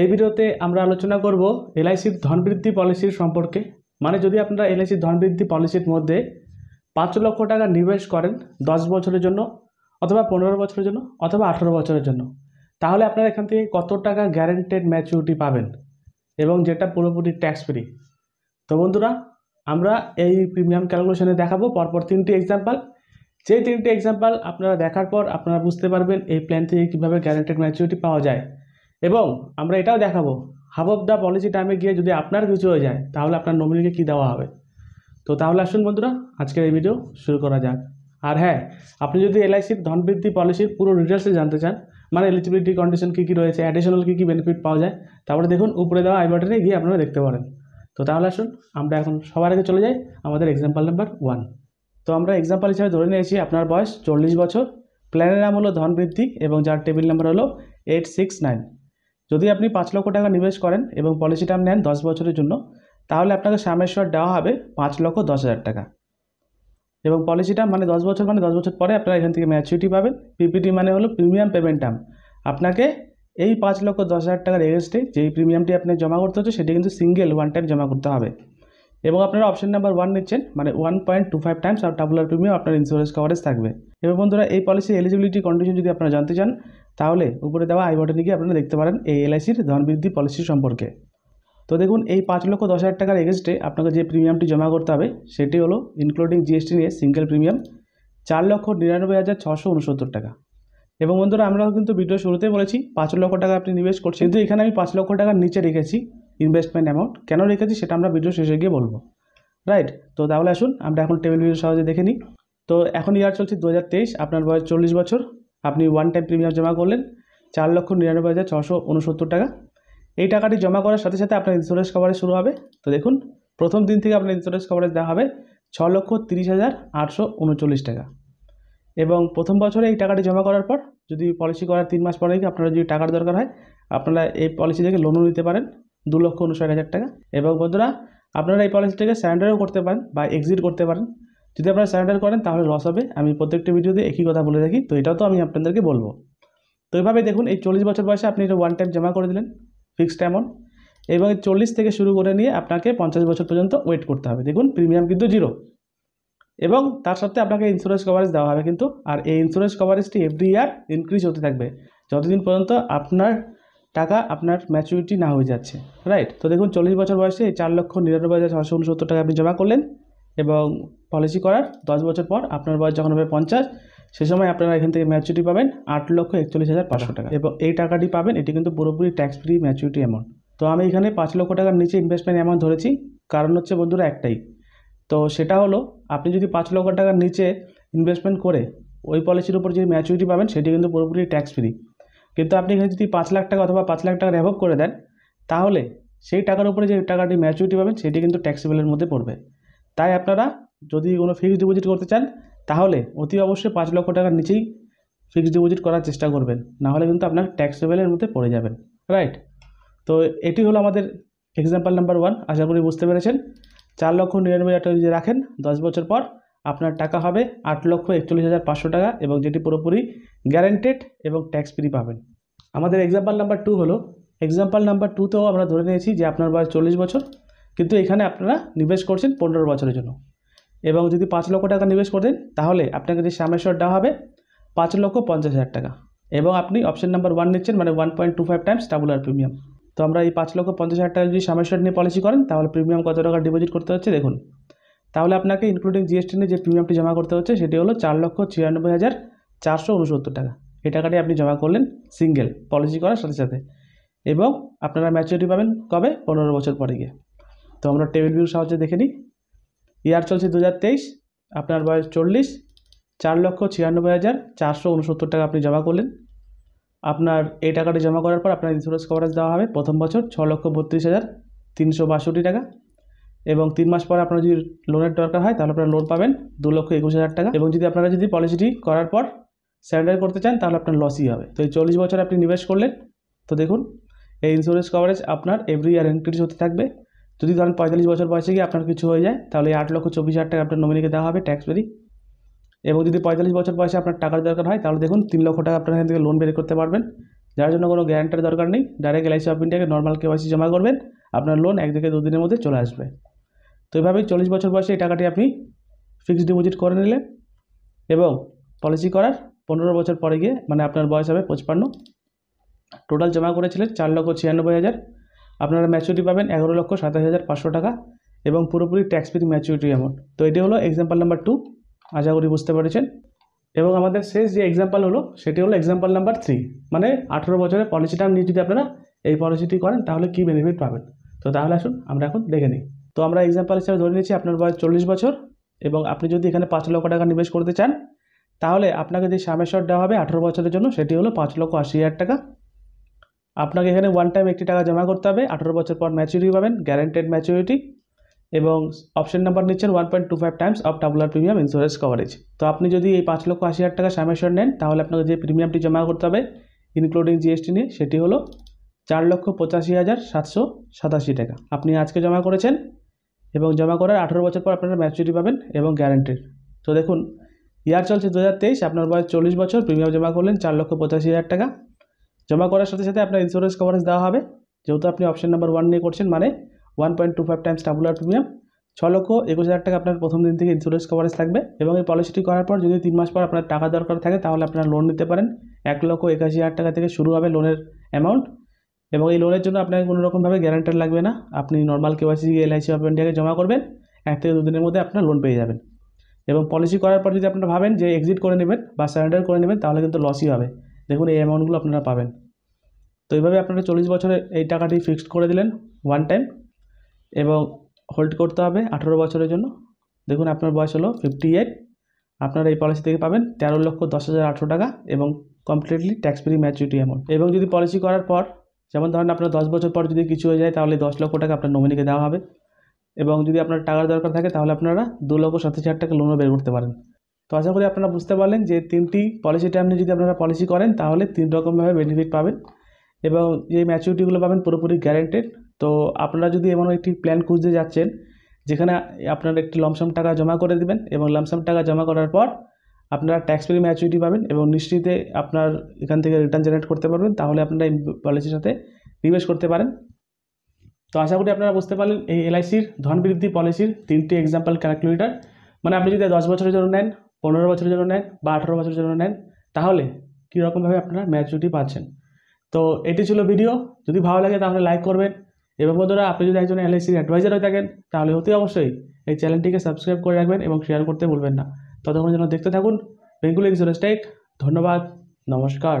এই ভিডিওতে আমরা আলোচনা করব এলআইসির ধনবৃদ্ধি পলিসির সম্পর্কে মানে যদি আপনারা এলআইসির ধনবৃদ্ধি পলিসির মধ্যে পাঁচ লক্ষ টাকা নিবেশ করেন দশ বছরের জন্য অথবা পনেরো বছরের জন্য অথবা আঠেরো বছরের জন্য তাহলে আপনারা এখান থেকে কত টাকা গ্যারেন্টেড ম্যাচুরিটি পাবেন এবং যেটা পুরোপুরি ট্যাক্স ফ্রি তো বন্ধুরা আমরা এই প্রিমিয়াম ক্যালকুলেশনে দেখাবো পরপর তিনটি এক্সাম্পল যেই তিনটি এক্সাম্পল আপনারা দেখার পর আপনারা বুঝতে পারবেন এই প্ল্যান থেকে কীভাবে গ্যারেন্টেড ম্যাচুরিটি পাওয়া যায় এবং আমরা এটাও দেখাবো হাফ অফ দ্য পলিসি টাইমে গিয়ে যদি আপনার কিছু হয়ে যায় তাহলে আপনার নমিনিকে কী দেওয়া হবে তো তাহলে আসুন বন্ধুরা আজকের এই ভিডিও শুরু করা যাক আর হ্যাঁ আপনি যদি এলআইসির ধনবৃদ্ধি পলিসির পুরো ডিটেলসে জানতে চান মানে এলিজিবিলিটি কন্ডিশন কী কী রয়েছে অ্যাডিশনাল কী কী বেনিফিট পাওয়া যায় তারপরে দেখুন উপরে দেওয়া আই বাটনে গিয়ে আপনারা দেখতে পারেন তো তাহলে আসুন আমরা এখন সবার আগে চলে যাই আমাদের এক্সাম্পল নাম্বার ওয়ান তো আমরা এক্সাম্পল হিসাবে ধরে নিয়েছি আপনার বয়স চল্লিশ বছর প্ল্যানের নাম হলো ধন বৃদ্ধি এবং যার টেবিল নাম্বার হলো এইট সিক্স নাইন যদি আপনি পাঁচ লক্ষ টাকা নিবেশ করেন এবং পলিসি টার্ম নেন দশ বছরের জন্য তাহলে আপনাকে সামেশ্বর দেওয়া হবে পাঁচ লক্ষ দশ হাজার টাকা এবং পলিসিটা মানে দশ বছর মানে দশ বছর পরে আপনারা এখান থেকে ম্যাচুরিটি পাবেন পিপিটি মানে হলো প্রিমিয়াম পেমেন্ট টার্ম আপনাকে এই পাঁচ লক্ষ দশ হাজার টাকার এগেস্টে যেই প্রিমিয়ামটি আপনি জমা করতে হচ্ছে সেটি কিন্তু সিঙ্গেল ওয়ান টাইম জমা করতে হবে এবং আপনারা অপশন নাম্বার ওয়ান নিচ্ছেন মানে one point two five times আর ডাবলার প্রিমিয়াম আপনার ইন্স্যুরেন্স কভারেজ থাকবে এবার বন্ধুরা এই পলিসির এলিজিবিলিটি কন্ডিশন যদি আপনারা জানতে চান তাহলে উপরে দেওয়া আই বটনে গিয়ে আপনারা দেখতে পারেন এই এলআইসির ধনবৃদ্ধি পলিসি সম্পর্কে তো দেখুন এই পাঁচ লক্ষ দশ হাজার টাকার এগেনস্টে আপনাকে যে প্রিমিয়ামটি জমা করতে হবে সেটি হলো ইনক্লুডিং জিএসটি নিয়ে সিঙ্গেল প্রিমিয়াম চার লক্ষ নিরানব্বই হাজার ছশো উনসত্তর টাকা এবং বন্ধুরা আমরাও কিন্তু ভিডিও শুরুতেই বলেছি পাঁচ লক্ষ টাকা আপনি নিবেশ করছেন কিন্তু এখানে আমি পাঁচ লক্ষ টাকার নিচে রেখেছি ইনভেস্টমেন্ট অ্যামাউন্ট কেন রেখেছি সেটা আমরা ভিডিও শেষে গিয়ে বলবো রাইট তো তাহলে আসুন আমরা এখন টেবিল ভিডিও সহজে দেখে নিই তো এখন ইয়ার চলছে দু আপনার বয়স চল্লিশ বছর আপনি ওয়ান টাইম প্রিমিয়াম জমা করলেন চার লক্ষ নিরানব্বই হাজার ছশো উনসত্তর টাকা এই টাকাটি জমা করার সাথে সাথে আপনার ইন্স্যুরেন্স কভারেজ শুরু হবে তো দেখুন প্রথম দিন থেকে আপনার ইন্স্যুরেন্স কভারেজ দেওয়া হবে ছ লক্ষ তিরিশ হাজার আটশো উনচল্লিশ টাকা এবং প্রথম বছরে এই টাকাটি জমা করার পর যদি পলিসি করার তিন মাস পরে আপনারা যদি টাকার দরকার হয় আপনারা এই পলিসি থেকে লোনও নিতে পারেন দু লক্ষ উনষাট হাজার টাকা এবং বন্ধুরা আপনারা এই পলিসিটাকে স্যারেন্ডারও করতে পারেন বা এক্সিট করতে পারেন যদি আপনারা স্যারেন্ডার করেন তাহলে লস হবে আমি প্রত্যেকটা ভিডিওতে একই কথা বলে থাকি তো এটাও তো আমি আপনাদেরকে বলবো তো এইভাবে দেখুন এই চল্লিশ বছর বয়সে আপনি এটা ওয়ান টাইম জমা করে দিলেন ফিক্সড অ্যামাউন্ট এবং চল্লিশ থেকে শুরু করে নিয়ে আপনাকে পঞ্চাশ বছর পর্যন্ত ওয়েট করতে হবে দেখুন প্রিমিয়াম কিন্তু জিরো এবং তার সাথে আপনাকে ইন্স্যুরেন্স কভারেজ দেওয়া হবে কিন্তু আর এই ইন্স্যুরেন্স কভারেজটি এভরি ইয়ার ইনক্রিজ হতে থাকবে যতদিন পর্যন্ত আপনার টাকা আপনার ম্যাচুরিটি না হয়ে যাচ্ছে রাইট তো দেখুন চল্লিশ বছর বয়সে চার লক্ষ নিরানব্বই হাজার ছশো উনসত্তর টাকা আপনি জমা করলেন এবং পলিসি করার দশ বছর পর আপনার বয়স যখন হবে পঞ্চাশ সে সময় আপনারা এখান থেকে ম্যাচুরিটি পাবেন আট লক্ষ একচল্লিশ হাজার পাঁচশো টাকা এবং এই টাকাটি পাবেন এটি কিন্তু পুরোপুরি ট্যাক্স ফ্রি ম্যাচুরিটি অ্যামাউন্ট তো আমি এখানে পাঁচ লক্ষ টাকার নিচে ইনভেস্টমেন্ট অ্যামাউন্ট ধরেছি কারণ হচ্ছে বন্ধুরা একটাই তো সেটা হলো আপনি যদি পাঁচ লক্ষ টাকার নিচে ইনভেস্টমেন্ট করে ওই পলিসির উপর যে ম্যাচুরিটি পাবেন সেটি কিন্তু পুরোপুরি ট্যাক্স ফ্রি কিন্তু আপনি এখানে যদি পাঁচ লাখ টাকা অথবা পাঁচ লাখ টাকা রেভক করে দেন তাহলে সেই টাকার উপরে যে টাকাটি ম্যাচুরিটি পাবেন সেটি কিন্তু ট্যাক্সেবলের মধ্যে পড়বে তাই আপনারা যদি কোনো ফিক্সড ডিপোজিট করতে চান তাহলে অতি অবশ্যই পাঁচ লক্ষ টাকার নিচেই ফিক্সড ডিপোজিট করার চেষ্টা করবেন নাহলে কিন্তু আপনার ট্যাক্সেবলের মধ্যে পড়ে যাবেন রাইট তো এটি হলো আমাদের এক্সাম্পল নাম্বার ওয়ান আশা করি বুঝতে পেরেছেন চার লক্ষ নিরানব্বই হাজার টাকা যদি রাখেন দশ বছর পর আপনার টাকা হবে আট লক্ষ একচল্লিশ হাজার পাঁচশো টাকা এবং যেটি পুরোপুরি গ্যারেন্টেড এবং ট্যাক্স ফ্রি পাবেন আমাদের এক্সাম্পল নাম্বার টু হলো এক্সাম্পল নাম্বার টুতেও আমরা ধরে নিয়েছি যে আপনার বয়স চল্লিশ বছর কিন্তু এখানে আপনারা নিবেশ করছেন পনেরো বছরের জন্য এবং যদি পাঁচ লক্ষ টাকা নিবেশ করেন তাহলে আপনাকে যে সামেশ্বর দেওয়া হবে পাঁচ লক্ষ পঞ্চাশ হাজার টাকা এবং আপনি অপশন নাম্বার ওয়ান নিচ্ছেন মানে one point two five times tabular premium তো আমরা এই পাঁচ লক্ষ পঞ্চাশ হাজার টাকা যদি সামেশ্বর নিয়ে পলিসি করেন তাহলে প্রিমিয়াম কত টাকা ডিপোজিট করতে হচ্ছে দেখুন তাহলে আপনাকে ইনক্লুডিং জিএসটি নিয়ে যে প্রিমিয়ামটি জমা করতে হচ্ছে সেটি হলো চার লক্ষ ছিয়ানব্বই হাজার চারশো উনসত্তর টাকা এই টাকাটি আপনি জমা করলেন সিঙ্গেল পলিসি করার সাথে সাথে এবং আপনারা ম্যাচুরিটি পাবেন কবে পনেরো বছর পরে গিয়ে তো আমরা টেবিল ভিউ সাহায্যে দেখে নিই ইয়ার চলছে দু আপনার বয়স চল্লিশ চার লক্ষ ছিয়ানব্বই হাজার চারশো উনসত্তর টাকা আপনি জমা করলেন আপনার এই টাকাটি জমা করার পর আপনার ইন্স্যুরেন্স কভারেজ দেওয়া হবে প্রথম বছর ছ লক্ষ বত্রিশ হাজার তিনশো বাষট্টি টাকা এবং তিন মাস পর আপনার যদি লোনের দরকার হয় তাহলে আপনার লোন পাবেন দু লক্ষ একুশ হাজার টাকা এবং যদি আপনারা যদি পলিসিটি করার পর স্যানিটাইজ করতে চান তাহলে আপনার লসই হবে তো এই চল্লিশ বছর আপনি নিবেশ করলেন তো দেখুন এই ইন্স্যুরেন্স কভারেজ আপনার এভরি ইয়ার ইনক্রিজ হতে থাকবে যদি ধরেন পঁয়তাল্লিশ বছর বয়সে গিয়ে আপনার কিছু হয়ে যায় তাহলে এই আট লক্ষ চব্বিশ হাজার টাকা আপনার নমিনিকে দেওয়া হবে ট্যাক্স ফ্রি এবং যদি পঁয়তাল্লিশ বছর বয়সে আপনার টাকার দরকার হয় তাহলে দেখুন তিন লক্ষ টাকা আপনার এখান থেকে লোন বের করতে পারবেন যার জন্য কোনো গ্যারান্টার দরকার নেই ডাইরেক্ট এলআইসি অফ ইন্ডিয়াকে নর্মাল কেওয়াইসি জমা করবেন আপনার লোন এক থেকে দুদিনের মধ্যে চলে আসবে তো এভাবেই চল্লিশ বছর বয়সে এই টাকাটি আপনি ফিক্সড ডিপোজিট করে নিলেন এবং পলিসি করার পনেরো বছর পরে গিয়ে মানে আপনার বয়স হবে পঁচপান্ন টোটাল জমা করেছিলেন চার লক্ষ ছিয়ানব্বই হাজার আপনারা ম্যাচুরিটি পাবেন এগারো লক্ষ সাতাশ হাজার পাঁচশো টাকা এবং পুরোপুরি ট্যাক্স ফ্রি ম্যাচুরিটি অ্যামাউন্ট তো এটি হলো এক্সাম্পল নাম্বার টু আশা করি বুঝতে পেরেছেন এবং আমাদের শেষ যে এক্সাম্পল হলো সেটি হলো এক্সাম্পল নাম্বার থ্রি মানে আঠেরো বছরের পলিসি টার্ম নিয়ে যদি আপনারা এই পলিসিটি করেন তাহলে কী বেনিফিট পাবেন তো তাহলে আসুন আমরা এখন দেখে নিই তো আমরা এক্সাম্পল হিসেবে ধরে নিচ্ছি আপনার বয়স চল্লিশ বছর এবং আপনি যদি এখানে পাঁচ লক্ষ টাকা নিবেশ করতে চান তাহলে আপনাকে যে সামেশ্বর দেওয়া হবে আঠেরো বছরের জন্য সেটি হলো পাঁচ লক্ষ আশি হাজার টাকা আপনাকে এখানে ওয়ান টাইম একটি টাকা জমা করতে হবে আঠেরো বছর পর ম্যাচুরিটি পাবেন গ্যারান্টেড ম্যাচুরিটি এবং অপশন নাম্বার নিচ্ছেন one point two five times of tabular premium insurance coverage তো আপনি যদি এই পাঁচ লক্ষ আশি হাজার টাকা সামেশ্বর নেন তাহলে আপনাকে যে প্রিমিয়ামটি জমা করতে হবে ইনক্লুডিং জিএসটি নিয়ে সেটি হলো চার লক্ষ পঁচাশি হাজার সাতশো সাতাশি টাকা আপনি আজকে জমা করেছেন এবং জমা করার আঠেরো বছর পর আপনারা ম্যাচুরিটি পাবেন এবং গ্যারান্টির তো দেখুন ইয়ার চলছে দু হাজার তেইশ আপনার বয়স চল্লিশ বছর প্রিমিয়াম জমা করলেন চার লক্ষ পঁচাশি হাজার টাকা জমা করার সাথে সাথে আপনার ইন্স্যুরেন্স কভারেজ দেওয়া হবে যেহেতু আপনি অপশন নাম্বার ওয়ান নিয়ে করছেন মানে one point two five times tabular premium ছ লক্ষ একুশ হাজার টাকা আপনার প্রথম দিন থেকে ইন্স্যুরেন্স কভারেজ থাকবে এবং এই পলিসিটি করার পর যদি তিন মাস পর আপনার টাকা দরকার থাকে তাহলে আপনারা লোন নিতে পারেন এক লক্ষ একাশি হাজার টাকা থেকে শুরু হবে লোনের অ্যামাউন্ট এবং এই লোনের জন্য আপনাকে কোনো রকমভাবে গ্যারান্টার লাগবে না আপনি নর্মাল কেওয়াইসি এলআইসি অফ ইন্ডিয়াকে জমা করবেন এক থেকে দুদিনের মধ্যে আপনার লোন পেয়ে যাবেন এবং পলিসি করার পর যদি আপনারা ভাবেন যে এক্সিট করে নেবেন বা সারেন্ডার করে নেবেন তাহলে কিন্তু লসই হবে দেখুন এই অ্যামাউন্টগুলো আপনারা পাবেন তো এইভাবে আপনারা চল্লিশ বছরের এই টাকাটি ফিক্সড করে দিলেন ওয়ান টাইম এবং হোল্ড করতে হবে আঠেরো বছরের জন্য দেখুন আপনার বয়স হলো ফিফটি এইট আপনারা এই পলিসি থেকে পাবেন তেরো লক্ষ দশ হাজার আঠেরো টাকা এবং completely tax free maturity amount এবং যদি পলিসি করার পর যেমন ধরেন আপনার দশ বছর পর যদি কিছু হয়ে যায় তাহলে দশ লক্ষ টাকা আপনার নমিনিকে দেওয়া হবে এবং যদি আপনার টাকার দরকার থাকে তাহলে আপনারা দু লক্ষ সাতাশ হাজার টাকা লোনও বের করতে পারেন তো আশা করি আপনারা বুঝতে পারলেন যে তিনটি পলিসি টাইম যদি আপনারা পলিসি করেন তাহলে তিন রকমভাবে বেনিফিট পাবেন এবং যে ম্যাচুরিটিগুলো পাবেন পুরোপুরি গ্যারেন্টেড তো আপনারা যদি এমন একটি প্ল্যান খুঁজতে যাচ্ছেন যেখানে আপনারা একটি লমসম টাকা জমা করে দেবেন এবং লমসম টাকা জমা করার পর আপনারা ট্যাক্স ফ্রি ম্যাচুরিটি পাবেন এবং নিশ্চিতে আপনার এখান থেকে রিটার্ন জেনারেট করতে পারবেন তাহলে আপনারা এই পলিসির সাথে নিবেশ করতে পারেন তো আশা করি আপনারা বুঝতে পারলেন এই এলআইসির ধন বৃদ্ধি পলিসির তিনটি এক্সাম্পল ক্যালকুলেটার মানে আপনি যদি দশ বছরের জন্য নেন পনেরো বছরের জন্য নেন বা আঠারো বছরের জন্য নেন তাহলে কীরকমভাবে আপনারা ম্যাচুরিটি পাচ্ছেন তো এটি ছিল ভিডিও যদি ভালো লাগে তাহলে লাইক করবেন এবং বন্ধুরা আপনি যদি একজন এলআইসির অ্যাডভাইজার হয়ে থাকেন তাহলে অতি অবশ্যই এই চ্যানেলটিকে সাবস্ক্রাইব করে রাখবেন এবং শেয়ার করতে ভুলবেন না ততক্ষণ জন্য দেখতে থাকুন বেঙ্গুলি এক্সপ্রেস টেক ধন্যবাদ নমস্কার